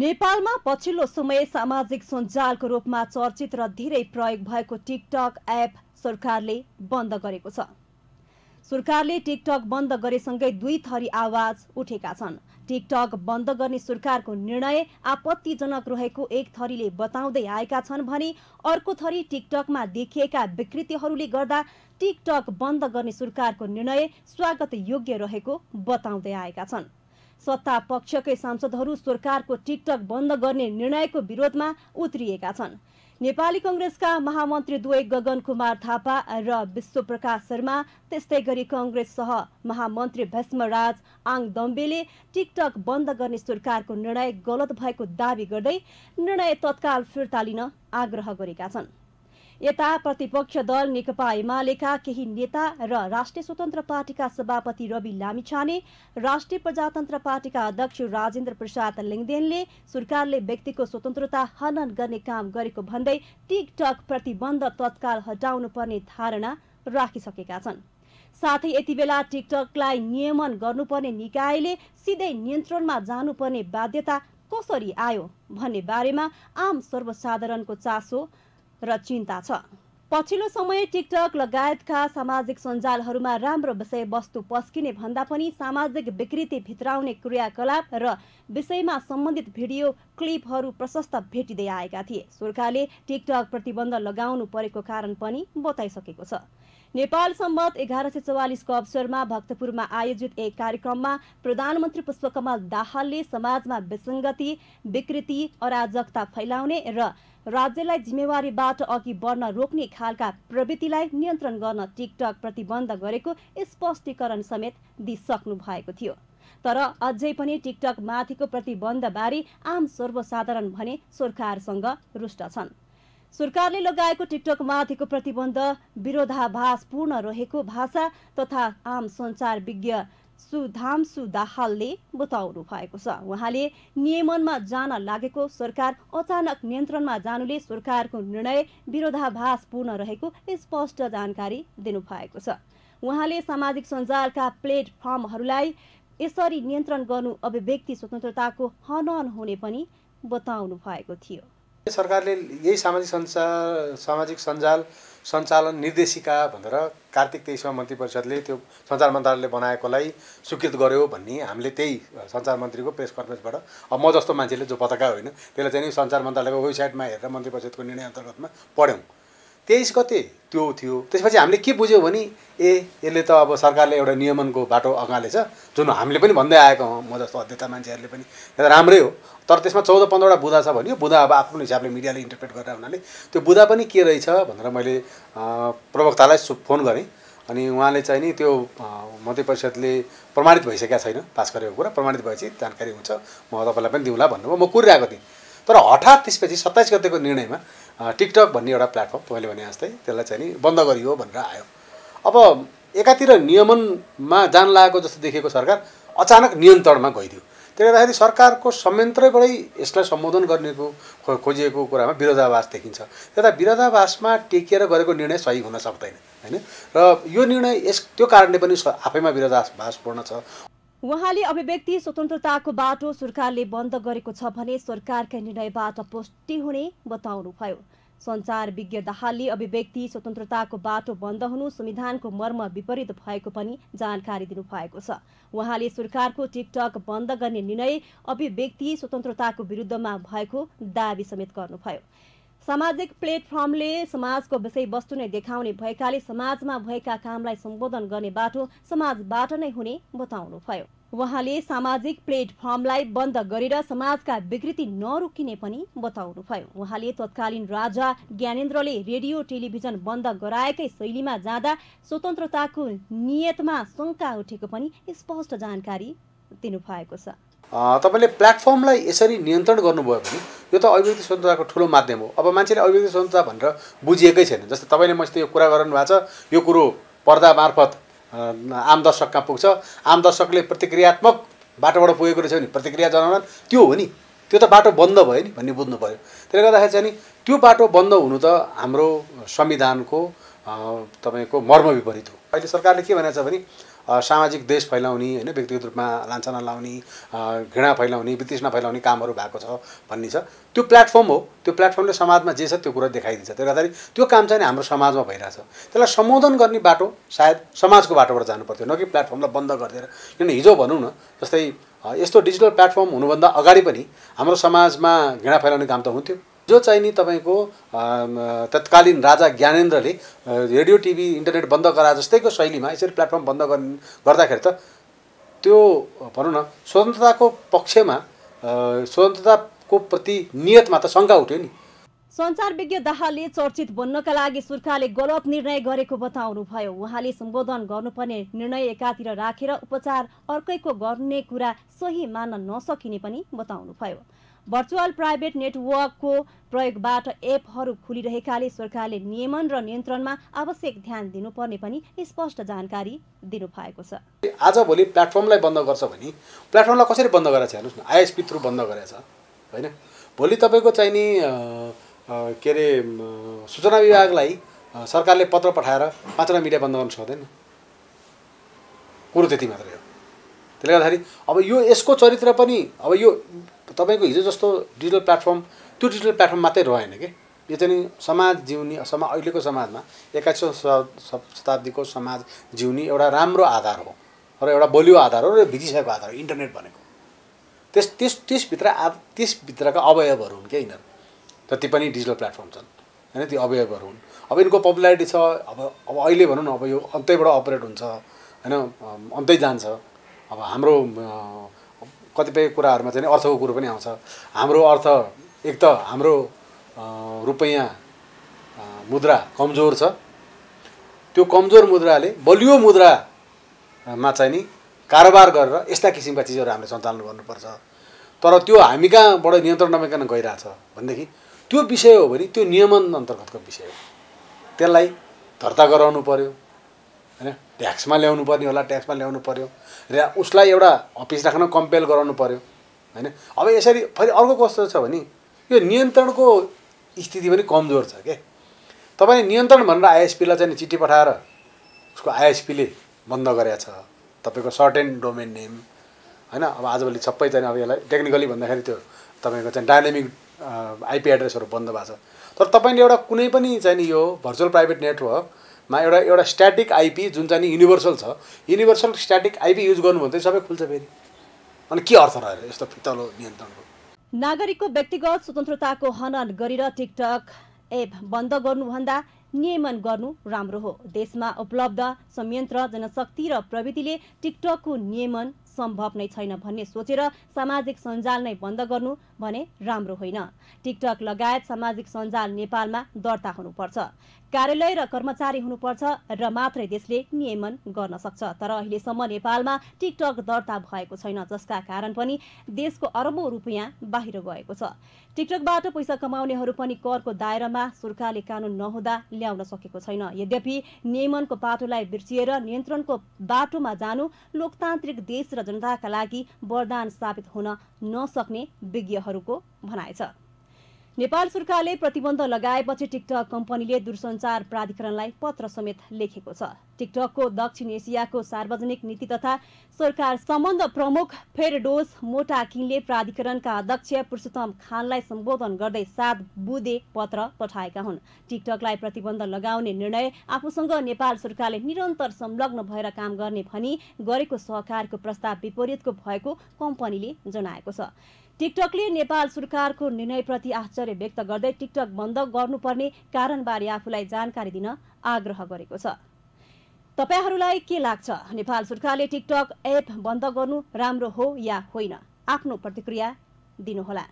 नेपालमा पछिल्लो समय सामाजिक सञ्जालको रूपमा चर्चित र धेरै प्रयोग भएको टिकटक एप सरकारले बन्द गरेको छ सरकारले टिकटक बन्द गरेसँगै दुई थरी आवाज उठेका छन् टिकटक बन्द गर्ने सरकारको निर्णय आपत्तिजनक रहेको एक थरीले बताउँदै आएका छन् भने अर्को थरी टिकटकमा देखिएका विकृतिहरूले गर्दा टिकटक बन्द गर्ने सरकारको निर्णय स्वागत योग्य रहेको बताउँदै आएका छन् सत्ता पक्षकै सांसदहरू सरकारको टिकटक बन्द गर्ने निर्णयको विरोधमा उत्रिएका छन् नेपाली कङ्ग्रेसका महामन्त्री दुवै गगन कुमार थापा र विश्वप्रकाश शर्मा त्यस्तै गरी कङ्ग्रेस सह महामन्त्री भस्मराज आङ दम्बेले टिकटक बन्द गर्ने सरकारको निर्णय गलत भएको दावी गर्दै निर्णय तत्काल फिर्ता लिन आग्रह गरेका छन् यता प्रतिपक्ष दल नेकपा एमालेका केही नेता र राष्ट्रिय स्वतन्त्र पार्टीका सभापति रवि लामिछाने राष्ट्रिय प्रजातन्त्र पार्टीका अध्यक्ष राजेन्द्र प्रसाद लिङदेनले सरकारले व्यक्तिको स्वतन्त्रता हनन गर्ने काम गरेको भन्दै टिकटक प्रतिबन्ध तत्काल हटाउनुपर्ने धारणा राखिसकेका छन् साथै यति बेला टिकटकलाई नियमन गर्नुपर्ने निकायले सिधै नियन्त्रणमा जानुपर्ने बाध्यता कसरी आयो भन्ने बारेमा आम सर्वसाधारणको चासो र चिन्ता छ पछिल्लो समय टिकटक लगायतका सामाजिक सञ्जालहरूमा राम्रो विषयवस्तु पस्किने भन्दा पनि सामाजिक विकृति भित्राउने क्रियाकलाप र विषयमा सम्बन्धित भिडियो क्लिपहरू प्रशस्त भेटिँदै आएका थिए सरकारले टिकटक प्रतिबन्ध लगाउनु परेको कारण पनि बताइसकेको छ नेपाल सम्बन्ध एघार सय चौवालिसको अवसरमा भक्तपुरमा आयोजित एक कार्यक्रममा प्रधानमन्त्री पुष्पकमल दाहालले समाजमा विसङ्गति विकृति अराजकता फैलाउने र राज्यलाई जिम्मेवारीबाट अघि बढ्न रोक्ने खालका प्रवृत्तिलाई नियन्त्रण गर्न टिकटक प्रतिबन्ध गरेको स्पष्टीकरण समेत दिइसक्नु भएको थियो तर अझै पनि टिकटक माथिको प्रतिबन्धबारे आम सर्वसाधारण भने सरकारसँग रुष्ट छन् सरकारले लगाएको टिकटकमाथिको प्रतिबन्ध विरोधाभासपूर्ण रहेको भाषा तथा आम सञ्चार विज्ञ सुधामसु दाहालले बताउनु भएको छ उहाँले नियमनमा जान लागेको सरकार अचानक नियन्त्रणमा जानुले सरकारको निर्णय विरोधाभासपूर्ण रहेको स्पष्ट जानकारी दिनुभएको छ उहाँले सामाजिक सञ्जालका प्लेटफर्महरूलाई यसरी नियन्त्रण गर्नु अभिव्यक्ति स्वतन्त्रताको हनन हुने पनि बताउनु भएको थियो सरकारले यही सामाजिक सञ्चार सामाजिक सञ्जाल सञ्चालन निर्देशिका भनेर कार्तिक तेइसमा मन्त्री परिषदले त्यो सञ्चार मन्त्रालयले बनाएकोलाई स्वीकृत गर्यो भन्ने हामीले त्यही सञ्चार मन्त्रीको प्रेस कन्फरेन्सबाट अब म जस्तो मान्छेले जो पताका होइन त्यसलाई चाहिँ नि सञ्चार मन्त्रालयको वेबसाइटमा हेरेर मन्त्री परिषदको निर्णय अन्तर्गतमा पढ्यौँ तेइस गते त्यो थियो त्यसपछि हामीले के बुझ्यौँ भने ए यसले त अब सरकारले एउटा नियमनको बाटो अगालेछ जुन हामीले पनि भन्दै आएको हौँ म जस्तो अध्यता मान्छेहरूले पनि राम्रै हो तर त्यसमा चौध पन्ध्रवटा बुधा छ भन्यो बुधा अब आफ्नो हिसाबले मिडियाले इन्टरप्रेट गरेर हुनाले त्यो बुधा पनि के रहेछ भनेर मैले प्रवक्तालाई फोन गरेँ अनि उहाँले चाहिँ नि त्यो मन्त्री परिषदले प्रमाणित भइसकेका छैन पास गरेको कुरा प्रमाणित भएपछि जानकारी हुन्छ म तपाईँलाई पनि दिउँला भन्नुभयो म कुरिरहेको थिएँ तर हठात त्यसपछि सत्ताइस गतेको निर्णयमा टिकटक भन्ने एउटा प्लेटफर्म तपाईँले भने जस्तै त्यसलाई चाहिँ नि बन्द गरियो भनेर आयो अब एकातिर नियमनमा जान लागेको जस्तो देखेको सरकार अचानक नियन्त्रणमा गइदियो त्यसले गर्दाखेरि सरकारको संयन्त्रबाटै यसलाई सम्बोधन गर्नेको खोजिएको कुरामा विरोधावास देखिन्छ त्यता विरोधाभासमा टेकिएर गरेको निर्णय सही हुन सक्दैन होइन र यो निर्णय यस त्यो कारणले पनि आफैमा विरोधाभासपूर्ण छ उहाँले अभिव्यक्ति स्वतन्त्रताको बाटो सरकारले बन्द गरेको छ भने सरकारका निर्णयबाट पुष्टि हुने बताउनुभयो संचार विज्ञ दाहालले अभिव्यक्ति स्वतन्त्रताको बाटो बन्द हुनु संविधानको मर्म विपरीत भएको पनि जानकारी दिनुभएको छ उहाँले सरकारको टिकटक बन्द गर्ने निर्णय अभिव्यक्ति स्वतन्त्रताको विरुद्धमा भएको दावी समेत गर्नुभयो सामाजिक प्लेटफर्मले समाजको विषयवस्तु नै देखाउने भएकाले समाजमा भएका कामलाई सम्बोधन गर्ने बाटो समाजबाट नै हुने बताउनुभयो उहाँले सामाजिक प्लेटफर्मलाई बन्द गरेर समाजका विकृति नरोकिने पनि बताउनुभयो उहाँले तत्कालीन राजा ज्ञानेन्द्रले रेडियो टेलिभिजन बन्द गराएकै शैलीमा जाँदा स्वतन्त्रताको नियतमा शङ्का उठेको पनि स्पष्ट जानकारी दिनुभएको छ तपाईँले प्लेटफर्मलाई यसरी नियन्त्रण गर्नुभयो भने यो त अभिव्यक्ति स्वतन्त्रताको ठुलो माध्यम हो अब मान्छेले अभिव्यक्ति स्वतन्त्रता भनेर बुझिएकै छैन जस्तै तपाईँले मसित यो कुरा गर्नु भएको छ यो कुरो पर्दा मार्फत आम कहाँ पुग्छ आम दर्शकले प्रतिक्रियात्मक बाटोबाट पुगेको रहेछ भने प्रतिक्रिया जनाउन त्यो हो नि त्यो त बाटो बन्द भयो नि भन्ने बुझ्नु पऱ्यो त्यसले गर्दाखेरि चाहिँ नि त्यो बाटो बन्द हुनु त हाम्रो संविधानको तपाईँको मर्म विपरीत हो अहिले सरकारले के भनेको छ भने सामाजिक देश फैलाउने होइन व्यक्तिगत रूपमा लान्छना लाउने घृणा फैलाउने वितृष्णा फैलाउने कामहरू भएको छ भन्ने छ त्यो प्लेटफर्म हो त्यो प्लेटफर्मले समाजमा जे छ त्यो कुरा देखाइदिन्छ त्यसले गर्दाखेरि त्यो काम चाहिँ हाम्रो समाजमा भइरहेछ त्यसलाई सम्बोधन गर्ने बाटो सायद समाजको बाटोबाट जानु पर्थ्यो न कि प्लेटफर्मलाई बन्द गरिदिएर किनभने हिजो भनौँ न जस्तै यस्तो डिजिटल प्लेटफर्म हुनुभन्दा अगाडि पनि हाम्रो समाजमा घृणा फैलाउने काम त हुन्थ्यो जो चाहिँ नि तपाईँको तत्कालीन राजा ज्ञानेन्द्रले रेडियो टिभी इन्टरनेट बन्द गरा जस्तैको शैलीमा यसरी प्लेटफर्म बन्द गर्दाखेरि त त्यो भनौँ न स्वतन्त्रताको पक्षमा स्वतन्त्रताको प्रति नियतमा त शङ्का उठ्यो नि संचार विज्ञ दाहालले चर्चित बन्नका लागि सुर्खाले गलत निर्णय गरेको बताउनुभयो उहाँले सम्बोधन गर्नुपर्ने निर्णय एकातिर राखेर उपचार अर्कैको गर्ने कुरा सही मान्न नसकिने पनि बताउनुभयो भर्चुअल प्राइभेट नेटवर्कको प्रयोगबाट एपहरू खुलिरहेकाले सरकारले नियमन र नियन्त्रणमा आवश्यक ध्यान दिनुपर्ने पनि स्पष्ट जानकारी दिनुभएको छ आजभोलि प्लेटफर्मलाई बन्द गर्छ भने प्लेटफर्मलाई कसरी बन्द गराएको छ हेर्नुहोस् न आइएसपी थ्रु बन्द गराएको छ होइन भोलि तपाईँको चाहिने के अरे सूचना विभागलाई सरकारले पत्र पठाएर पाँचवटा मिडिया बन्द गर्नु सक्दैन कुरो त्यति मात्रै हो त्यसले गर्दाखेरि अब यो यसको चरित्र पनि अब यो तपाईँको हिजो जस्तो डिजिटल प्लेटफर्म त्यो डिजिटल प्लेटफर्म मात्रै रहेन कि यो चाहिँ समाज जिउने समा अहिलेको समाजमा एक्काइसौँ शताब्दीको समाज जिउने एउटा राम्रो आधार हो र एउटा बलियो आधार हो र भिजिसकेको आधार हो इन्टरनेट भनेको त्यस त्यस त्यसभित्र आ त्यसभित्रका अवयवहरू हुन् क्या यिनीहरू जति पनि डिजिटल प्लेटफर्म छन् होइन ती अवयवहरू हुन् अब यिनको पपुलारिटी छ अब अब अहिले भनौँ न अब यो अन्तैबाट अपरेट हुन्छ होइन अन्तै जान्छ अब हाम्रो कतिपय कुराहरूमा चाहिँ अर्थको कुरो पनि आउँछ हाम्रो अर्थ एक त हाम्रो रुपैयाँ मुद्रा कमजोर छ त्यो कमजोर मुद्राले बलियो मुद्रामा चाहिँ नि कारोबार गरेर यस्ता किसिमका चिजहरू हामीले सञ्चालन गर्नुपर्छ तर त्यो हामी कहाँबाट नियन्त्रण नभइकन गइरहेछ भनेदेखि त्यो विषय हो भने त्यो नियमन अन्तर्गतको विषय हो त्यसलाई धर्ता गराउनु पऱ्यो होइन ट्याक्समा ल्याउनु पर्ने होला ट्याक्समा ल्याउनु पऱ्यो र उसलाई एउटा अफिस राख्न कम्पेयर गराउनु पऱ्यो होइन अब यसरी फेरि अर्को कस्तो छ भने यो नियन्त्रणको स्थिति पनि कमजोर छ के तपाईँले नियन्त्रण भनेर आइएसपीलाई चाहिँ चिठी पठाएर उसको आइएसपीले बन्द गरेको छ तपाईँको सर्ट एन्ड डोमेन नेम होइन अब आजभोलि सबै चाहिँ अब यसलाई टेक्निकली भन्दाखेरि त्यो तपाईँको चाहिँ डाइनामिक आइपी एड्रेसहरू बन्द भएको छ तर तपाईँले एउटा कुनै पनि चाहिँ यो भर्चुअल प्राइभेट नेटवर्क मा एउटा एउटा स्ट्याटिक आइपी जुन चाहिँ नि युनिभर्सल छ युनिभर्सल स्ट्याटिक आइपी युज गर्नुभयो भने सबै खुल्छ फेरि अनि के अर्थ रहेर यस्तो फितलो नियन्त्रणको नागरिकको व्यक्तिगत स्वतन्त्रताको हनन गरेर टिकटक एप बन्द गर्नुभन्दा नियमन गर्नु राम्रो हो देशमा उपलब्ध संयन्त्र जनशक्ति र प्रविधिले टिकटकको नियमन सम्भव नै छैन भन्ने सोचेर सामाजिक सञ्जाल नै बन्द गर्नु भने राम्रो होइन टिकटक लगायत सामाजिक सञ्जाल नेपालमा दर्ता हुनुपर्छ कार्यालय र कर्मचारी हुनुपर्छ र मात्रै देशले नियमन गर्न सक्छ तर अहिलेसम्म नेपालमा टिकटक दर्ता भएको छैन जसका कारण पनि देशको अरबौं रुपियाँ बाहिर गएको छ टिकटकबाट पैसा कमाउनेहरू पनि करको दायरामा सरकारले कानून नहुँदा ल्याउन सकेको छैन यद्यपि नियमनको पाटोलाई बिर्सिएर नियन्त्रणको बाटोमा जानु लोकतान्त्रिक देश र जनताका लागि वरदान साबित हुन नसक्ने विज्ञहरूको भनाइ छ नेपाल सरकारले प्रतिबन्ध लगाएपछि टिकटक कम्पनीले दूरसञ्चार प्राधिकरणलाई पत्र समेत लेखेको छ टिकटकको दक्षिण एसियाको सार्वजनिक नीति तथा सरकार सम्बन्ध प्रमुख फेरडोस मोटा किङले प्राधिकरणका अध्यक्ष पुरुषोत्तम खानलाई सम्बोधन गर्दै सात बुधे पत्र पठाएका हुन् टिकटकलाई प्रतिबन्ध लगाउने निर्णय आफूसँग नेपाल सरकारले निरन्तर संलग्न भएर काम गर्ने भनी गरेको सहकारको प्रस्ताव विपरीतको भएको कम्पनीले जनाएको छ टिकटकले नेपाल सरकारको निर्णयप्रति आश्चर्य व्यक्त गर्दै टिकटक बन्द गर्नुपर्ने कारणबारे आफूलाई जानकारी दिन आग्रह गरेको छ तपाईँहरूलाई के लाग्छ नेपाल सरकारले टिकटक एप बन्द गर्नु राम्रो हो या होइन आफ्नो प्रतिक्रिया दिनुहोला